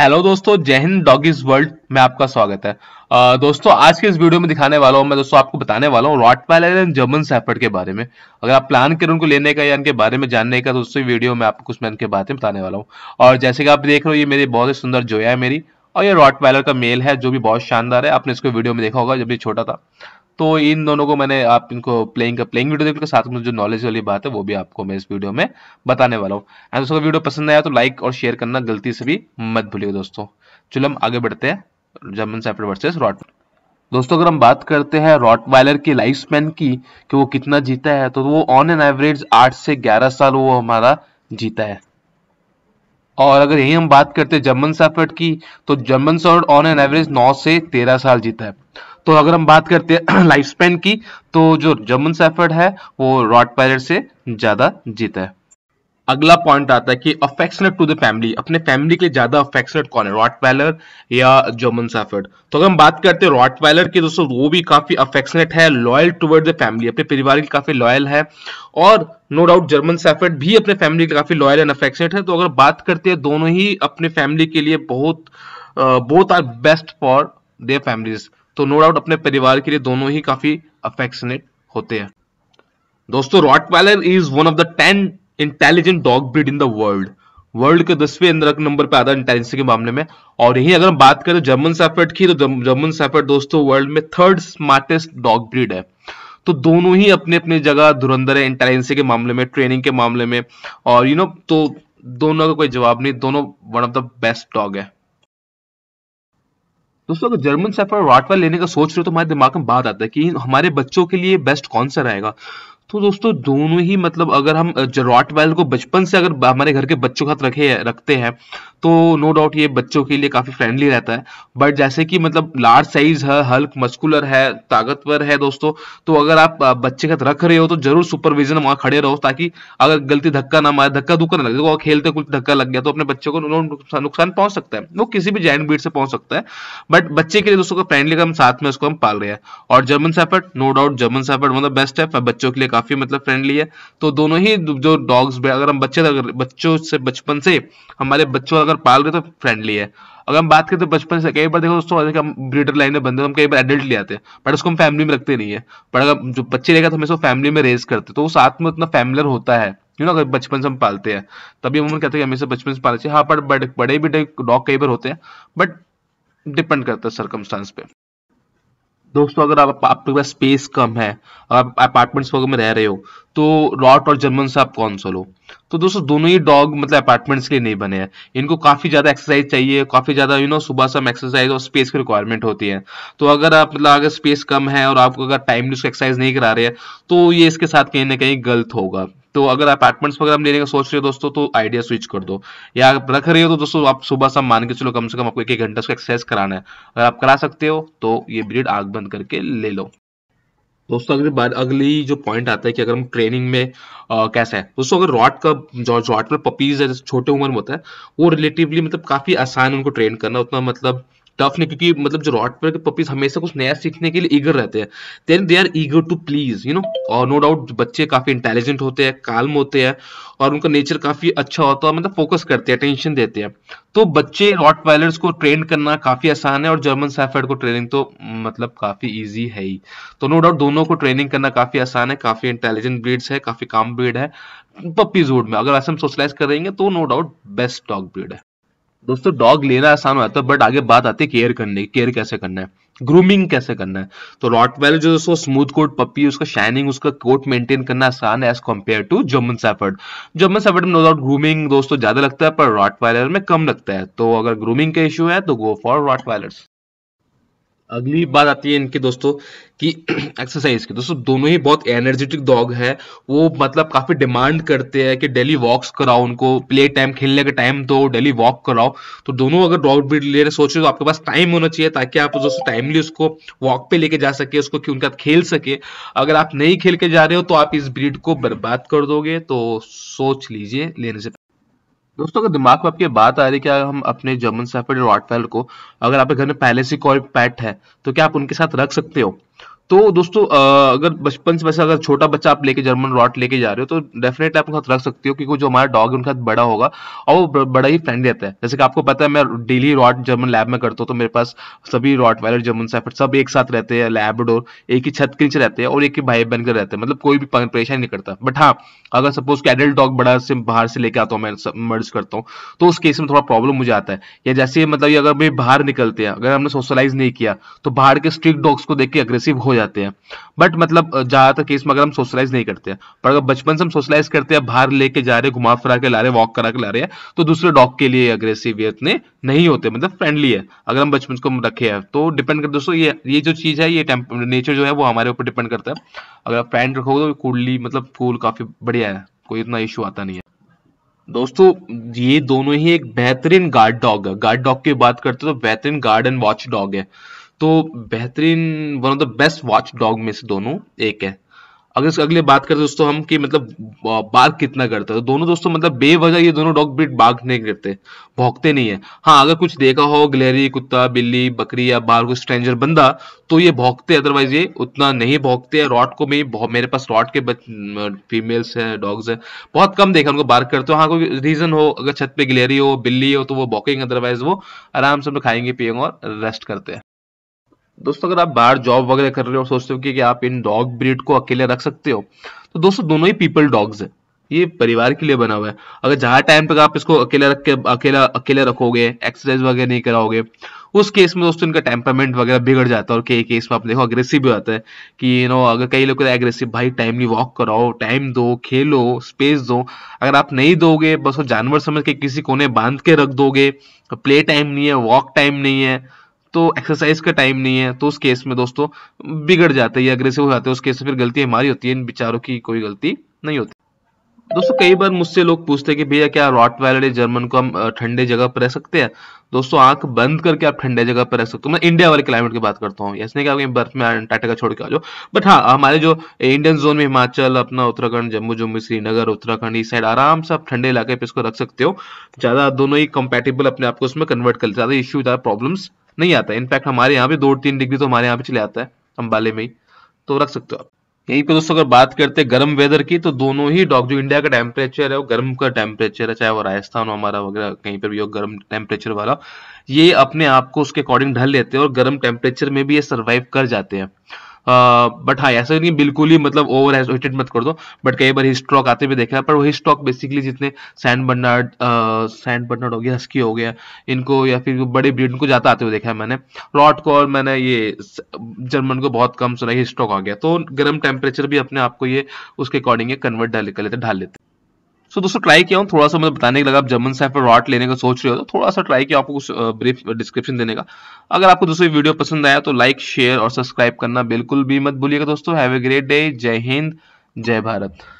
hello दोस्तों जय Hind doggies world में आपका स्वागत है आ, दोस्तों आज के इस वीडियो में दिखाने वाला हूँ मैं दोस्तों आपको बताने वाला हूँ rottweiler and German shepherd के बारे में अगर आप प्लान करें उनको लेने का या इनके बारे में जानने का तो दोस्तों वीडियो में आपको कुछ मैं इनके बारे में बताने वाला हूँ और जैसे कि आप देख रहे हो ये मेरी बहुत ही सुंदर जोया है मेरी और ये रॉट पैलर का मेल है जो भी बहुत शानदार है आपने इसको वीडियो में देखा होगा जब भी छोटा था तो इन दोनों को मैंने आप इनको प्लेइंग का प्लेइंग वीडियो देख साथ में जो नॉलेज वाली बात है वो भी आपको मैं इस वीडियो में बताने वाला हूँ एंड दोस्तों वीडियो पसंद आया तो लाइक और शेयर करना गलती से भी मत भूलिएगा दोस्तों चलो हम आगे बढ़ते हैं जर्मन सेपरेट वर्सेज रॉट दोस्तों अगर हम बात करते हैं रॉट वायलर की लाइफ स्पेन की कि वो कितना जीता है तो वो ऑन एन एवरेज आठ से ग्यारह साल वो हमारा जीता है और अगर यही हम बात करते हैं जर्मन सैफर्ट की तो German shepherd on an average नौ से तेरह साल जीता है तो अगर हम बात करते हैं लाइफ स्पेन की तो जो जर्मन सेफर्ड है वो रॉड पायलर से ज्यादा जीता है अगला पॉइंट आता है कि अफेक्शनेट टू द फैमिली अपने फैमिली के लिए ज्यादा अफेक्शनेट कौन है रॉट वैलर या जर्मन सैफर्ड तो अगर हम बात करते हैं रॉट वैलर की दोस्तों वो भी काफी अफेक्शनेट है लॉयल टूवर्ड द फैमिली अपने परिवार के काफी लॉयल है और नो डाउट जर्मन सैफर्ड भी अपने फैमिली के काफी लॉयल एंड अफेक्शनेट है तो अगर बात करते हैं दोनों ही अपने फैमिली के लिए बहुत both are best for their families तो नो डाउट अपने परिवार के लिए दोनों ही काफी अफेक्शनेट होते हैं दोस्तों rottweiler is one of the ten intelligent dog breed in the world world के दसवें नंबर पर आता है इंटेलिजेंस के मामले में और यही अगर हम बात करें जर्मन सैफर्ट की तो जर्मन सैफर्ट दोस्तों वर्ल्ड में थर्ड स्मार्टेस्ट डॉग ब्रीड है तो दोनों ही अपने अपनी जगह धुरंधर है इंटेलिजेंसी के मामले में ट्रेनिंग के मामले में और यू you नो know, तो दोनों का कोई जवाब नहीं दोनों one of the best dog है दोस्तों अगर जर्मन सेफर रॉटवाइल लेने का सोच रहे हो तो हमारे दिमाग में बात आता है कि हमारे बच्चों के लिए बेस्ट कौन सा रहेगा तो दोस्तों दोनों ही मतलब अगर हम जरॉट वाइल को बचपन से अगर हमारे घर के बच्चों के साथ रखे रखते हैं तो नो डाउट ये बच्चों के लिए काफ़ी फ्रेंडली रहता है बट जैसे कि मतलब लार्ज साइज है हल्क मस्कुलर है ताकतवर है दोस्तों तो अगर आप बच्चे के साथ रख रहे हो तो जरूर सुपरविजन वहां खड़े रहो ताकि अगर गलती धक्का ना मारे धक्का दुक्का ना लगे देखो खेलते कुछ धक्का लग गया तो अपने बच्चों को नुकसान पहुंच सकता है वो किसी भी जैन बीट से पहुंच सकता है बट बच्चे के लिए दोस्तों का फ्रेंडली का हम साथ में उसको हम पाल रहे हैं और German shepherd no doubt German shepherd मतलब बेस्ट है बच्चों के लिए काफ़ी मतलब फ्रेंडली है तो दोनों ही जो डॉग्स अगर हम बच्चे अगर बच्चों से बचपन से हमारे बच्चों अगर पाल रहे तो फ्रेंडली है अगर हम बात करें तो बचपन से कई बार देखो दोस्तों हम ब्रीडर लाइन में बंदे तो हम कई बार एडल्ट ले आते हैं बट उसको हम फैमिली में रखते नहीं है पर अगर जो बच्चे रहेगा तो हमें फैमिली में रेज करते तो वो साथ में उतना फैमिलर होता है यू नो अगर बचपन से हम पालते हैं तभी हम कहते हैं हमें बचपन से पालना चाहिए हाँ पर बड़े भी डॉग कई बार होते हैं बट डिपेंड करता है सरकमस्टांस पे दोस्तों अगर आप आपके पास स्पेस कम है और आप अपार्टमेंट्स वगैरह में रह रहे हो तो रॉट और जर्मन से आप कौन सा लो तो दोस्तों दोनों ही डॉग मतलब अपार्टमेंट्स के लिए नहीं बने हैं इनको काफ़ी ज़्यादा एक्सरसाइज चाहिए काफ़ी ज़्यादा यू नो सुबह शाम एक्सरसाइज और स्पेस की रिक्वायरमेंट होती है तो अगर आप मतलब अगर स्पेस कम है और आपको अगर टाइमली उसको एक्सरसाइज नहीं करा रहे हैं तो ये इसके साथ कहीं ना कहीं गलत होगा तो अगर अपार्टमेंट्स वगैरह लेने का सोच रहे हो दोस्तों तो आइडिया स्विच कर दो या रख रहे हो तो दोस्तों आप सुबह शाम मान के चलो कम से कम आपको एक एक घंटा उसका एक्सरसाइज कराना है अगर आप करा सकते हो तो ये ब्रीड आग बंद करके ले लो दोस्तों अगली बार अगली जो पॉइंट आता है कि अगर हम ट्रेनिंग में आ, कैसा है दोस्तों अगर रॉट का जो रॉट पर पपीज है छोटे उम्र में होता है वो रिलेटिवली मतलब काफ़ी आसान उनको ट्रेन करना उतना मतलब टफ नहीं क्योंकि मतलब जो रॉट पर पपीज हमेशा कुछ नया सीखने के लिए ईगर रहते हैं then they are eager to please you know और नो डाउट बच्चे काफी इंटेलिजेंट होते हैं काल्म होते हैं और उनका नेचर काफी अच्छा होता है मतलब फोकस करते हैं अटेंशन देते हैं तो बच्चे रॉट पायलट को ट्रेन करना काफी आसान है और जर्मन सैफर्ड को ट्रेनिंग तो मतलब काफी ईजी है ही तो नो डाउट दोनों को ट्रेनिंग करना काफी आसान है काफी इंटेलिजेंट ब्रीड्स है काफी काम ब्रीड है पप्पीजूड में अगर ऐसे हम सोशलाइज करेंगे तो no doubt best dog breed है दोस्तों डॉग लेना आसान हो जाता है बट आगे बात आती है केयर करने की केयर कैसे करना है ग्रूमिंग कैसे करना है तो रॉटवेल जो दोस्तों स्मूथ कोट पप्पी उसका शाइनिंग उसका कोट मेंटेन करना आसान है as compared to German shepherd German shepherd में नो डाउट ग्रूमिंग दोस्तों ज्यादा लगता है पर रॉटवायलर में कम लगता है तो अगर ग्रूमिंग का इशू है तो गो फॉर रॉटवायलर्स अगली बात आती है इनके दोस्तों कि एक्सरसाइज की दोस्तों दोनों ही बहुत एनर्जेटिक डॉग है वो मतलब काफ़ी डिमांड करते हैं कि डेली वॉक्स कराओ उनको प्ले टाइम खेलने का टाइम दो डेली वॉक कराओ तो दोनों अगर डॉग ब्रीड ले रहे सोचे तो आपके पास टाइम होना चाहिए ताकि आप दोस्तों टाइमली उसको वॉक पे लेके जा सके उसको उनके उनका खेल सके अगर आप नहीं खेल के जा रहे हो तो आप इस ब्रीड को बर्बाद कर दोगे तो सोच लीजिए लेने से दोस्तों अगर दिमाग में आपके बात आ रही है कि हम अपने जर्मन सेफर्ड और को अगर आपके घर में पहले से कोई पेट है तो क्या आप उनके साथ रख सकते हो तो दोस्तों अगर बचपन से वैसे अगर छोटा बच्चा आप लेके जर्मन रॉट लेके जा रहे हो तो डेफिनेटली आप उनके साथ रख सकते हो क्योंकि जो हमारा डॉग है उनका बड़ा होगा और वो बड़ा ही फ्रेंडली रहता है जैसे कि आपको पता है मैं डेली रॉट जर्मन लैब में करता हूँ तो मेरे पास सभी रॉट वायलर जर्मन सैफर्ट सब एक साथ रहते हैं लैबडोर एक ही छत के नीचे रहते हैं और एक ही भाई बहन के रहते हैं मतलब कोई भी परेशान नहीं करता बट हाँ अगर सपोज कि एडल्ट डॉग बड़ा से बाहर से लेके आता हूँ मैं मर्ज करता हूँ तो उस केस में थोड़ा प्रॉब्लम मुझे आता है या जैसे मतलब अगर बाहर निकलते हैं अगर हमने सोशलाइज नहीं किया तो बाहर के स्ट्रिक्ट डॉग्स को देख के अग्रेसिव हो जाते हैं बट मतलब ज़्यादातर केस में अगर हम सोशलाइज नहीं करते हैं पर अगर बचपन से हम सोशलाइज करते हैं बाहर लेके जा रहे घुमा फिरा के ला रहे वॉक करा के ला रहे हैं तो दूसरे डॉग के लिए अग्रेसिव ये इतने नहीं होते मतलब फ्रेंडली है अगर हम बचपन को रखे हैं तो डिपेंड कर दोस्तों ये ये जो चीज़ है ये नेचर जो है वो हमारे ऊपर डिपेंड करता है अगर आप फ्रेंड रखोगे तो कूडली मतलब कूल काफ़ी बढ़िया है कोई इतना इशू आता नहीं है दोस्तों ये दोनों ही एक बेहतरीन गार्ड डॉग है गार्ड डॉग की बात करते तो बेहतरीन गार्ड एंड वॉच डॉग है तो बेहतरीन one of the best watch dog में से दोनों एक है अगर इसके अगले बात करते दोस्तों हम कि मतलब बाघ कितना करता है तो दोनों दोस्तों मतलब बेवजह ये दोनों डॉग ब्रीड बाघ नहीं करते भौंकते नहीं है हाँ अगर कुछ देखा हो गलेरी कुत्ता बिल्ली बकरी या बाहर कोई स्ट्रेंजर बंदा तो ये भौंकते अदरवाइज ये उतना नहीं भौंकते हैं रॉट को भी मेरे पास रॉट के फीमेल्स हैं डॉग्स हैं बहुत कम देखा उनको बार करते हो हाँ कोई रीजन हो अगर छत पे गिलहरी हो बिल्ली हो तो वो भौंकेंगे अदरवाइज वो आराम से हम खाएंगे पिएंगे और रेस्ट करते हैं दोस्तों अगर आप बाहर जॉब वगैरह कर रहे हो और सोचते हो कि, कि आप इन डॉग ब्रीड को अकेले रख सकते हो तो दोस्तों दोनों ही पीपल डॉग्स है ये परिवार के लिए बना हुआ है अगर जहां टाइम तक आप इसको अकेले रख के अकेला अकेले रखोगे एक्सरसाइज वगैरह नहीं कराओगे उस केस में दोस्तों इनका टेम्परमेंट वगैरह बिगड़ जाता है और कई केस में आप देखो अग्रेसिव भी आता है कि यू नो अगर कई लोग एग्रेसिव भाई टाइमली वॉक कराओ टाइम दो खेलो स्पेस दो अगर आप नहीं दोगे बस वो जानवर समझ के किसी कोने बांध के रख दोगे प्ले तो टाइम नहीं है वॉक टाइम नहीं है तो एक्सरसाइज का टाइम नहीं है तो उस केस में दोस्तों बिगड़ जाते हैं या अग्रेसिव हो जाते हैं उस केस में फिर गलती हमारी होती है इन बिचारों की कोई गलती नहीं होती दोस्तों कई बार मुझसे लोग पूछते हैं कि भैया क्या रॉट वायलर जर्मन को हम ठंडे जगह पर रह सकते हैं दोस्तों आंख बंद करके आप ठंडे जगह पर रह सकते हो मैं इंडिया वाले क्लाइमेट की बात करता हूँ नहीं क्या बर्फ में अंटार्टिका छोड़ के आ जाओ बट हाँ हमारे जो इंडियन जोन में हिमाचल अपना उत्तराखंड जम्मू जम्मू श्रीनगर उत्तराखंड इस साइड आराम से आप ठंडे इलाके पर इसको रख सकते हो ज़्यादा दोनों ही कंपेटेबल अपने आप को उसमें कन्वर्ट कर ज़्यादा इश्यू ज़्यादा प्रॉब्लम्स नहीं आता इनफैक्ट हमारे यहाँ पे दो तीन डिग्री तो हमारे यहाँ पे चले आता है अम्बाले में ही तो रख सकते हो आप यहीं पे दोस्तों अगर बात करते हैं गर्म वेदर की तो दोनों ही डॉग जो इंडिया का टेम्परेचर है वो गर्म का टेम्परेचर है चाहे वो राजस्थान हो हमारा वगैरह कहीं पर भी हो गर्म टेम्परेचर वाला ये अपने आप को उसके अकॉर्डिंग ढल लेते हैं और गर्म टेम्परेचर में भी ये सर्वाइव कर जाते हैं बट हाँ ऐसा नहीं बिल्कुल ही मतलब ओवर हेटेड मत कर दो बट कई बार हिस्ट्रॉक आते हुए देखा पर वही स्टॉक बेसिकली जितने सैंड बर्नार्ड सैंड बर्नार्ड हो गया हस्की हो गया इनको या फिर बड़े ब्रीड को जाता आते हुए देखा है मैंने रॉट को और मैंने ये जर्मन को बहुत कम सुना हिस्ट्रॉक आ गया तो गर्म टेम्परेचर भी अपने आप को ये उसके अकॉर्डिंग कन्वर्ट डाल कर लेते ढाल लेते हैं सो so, दोस्तों ट्राई किया हूँ थोड़ा सा मतलब बताने के लगा आप जर्मन पर रॉट लेने का सोच रहे हो तो थोड़ा सा ट्राई किया आपको कुछ ब्रीफ डिस्क्रिप्शन देने का अगर आपको दोस्तों ये वीडियो पसंद आया तो लाइक शेयर और सब्सक्राइब करना बिल्कुल भी मत भूलिएगा दोस्तों हैव ए ग्रेट डे जय हिंद जय भारत